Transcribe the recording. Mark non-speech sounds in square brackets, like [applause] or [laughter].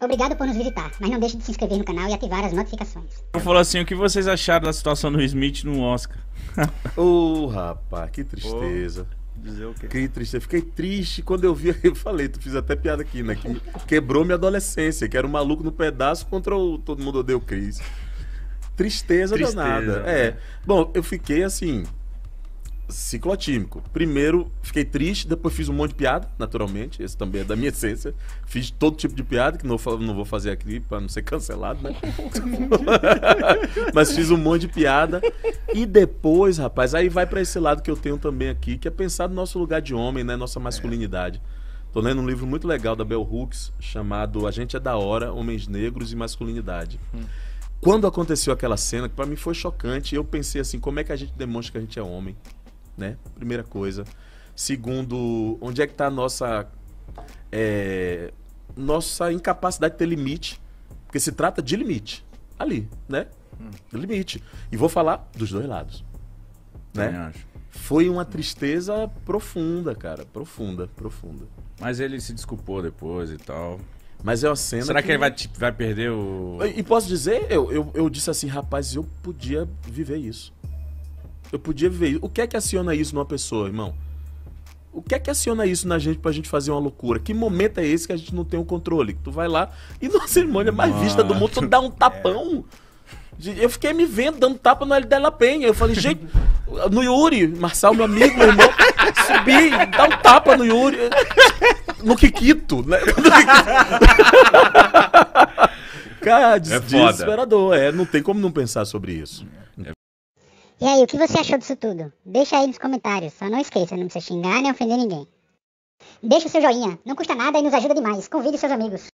Obrigado por nos visitar, mas não deixe de se inscrever no canal e ativar as notificações. Eu falo assim, o que vocês acharam da situação do Smith no Oscar? [laughs] Ô, oh, rapaz, que tristeza. Oh, dizer o quê? Que tristeza. Fiquei triste quando eu vi, [laughs] eu falei, tu fiz até piada aqui, né? Que quebrou minha adolescência, que era um maluco no pedaço contra o Todo Mundo odeio Cris. Tristeza, tristeza danada. Né? É. Bom, eu fiquei assim, ciclotímico. Primeiro, fiquei triste, depois fiz um monte de piada, naturalmente. Esse também é da minha [laughs] essência. Fiz todo tipo de piada, que não, não vou fazer aqui para não ser cancelado, né? [laughs] Mas fiz um monte de piada. E depois, rapaz, aí vai para esse lado que eu tenho também aqui, que é pensar no nosso lugar de homem, né? Nossa masculinidade. Tô lendo um livro muito legal da Bell Hooks, chamado A Gente é da Hora, Homens Negros e Masculinidade. Hum. quando aconteceu aquela cena, que para mim foi chocante, eu pensei assim, como é que a gente demonstra que a gente é homem? né? Primeira coisa. Segundo, onde é que está a nossa, é, nossa incapacidade de ter limite? Porque se trata de limite. Ali, né? Hum. Limite. E vou falar dos dois lados. Né? acho. Foi uma tristeza profunda, cara. Profunda, profunda. Mas ele se desculpou depois e tal. Mas é uma cena. Será que, que ele vai, vai perder o. E posso dizer, eu, eu, eu disse assim, rapaz, eu podia viver isso. Eu podia viver. O que é que aciona isso numa pessoa, irmão? O que é que aciona isso na gente pra gente fazer uma loucura? Que momento é esse que a gente não tem o controle? Tu vai lá e [laughs] nossa irmã é mais Mano. vista do mundo, tu dá um é. tapão. É. Eu fiquei me vendo dando tapa no L Penha. Eu falei, gente, no Yuri, Marçal, meu amigo, meu irmão, subi, dá um tapa no Yuri. No Kikito, né? [laughs] [laughs] Cara, des é desesperador. É, não tem como não pensar sobre isso. É. E aí, o que você achou disso tudo? Deixa aí nos comentários, só não esqueça, não precisa xingar nem ofender ninguém. Deixa o seu joinha, não custa nada e nos ajuda demais. Convide seus amigos.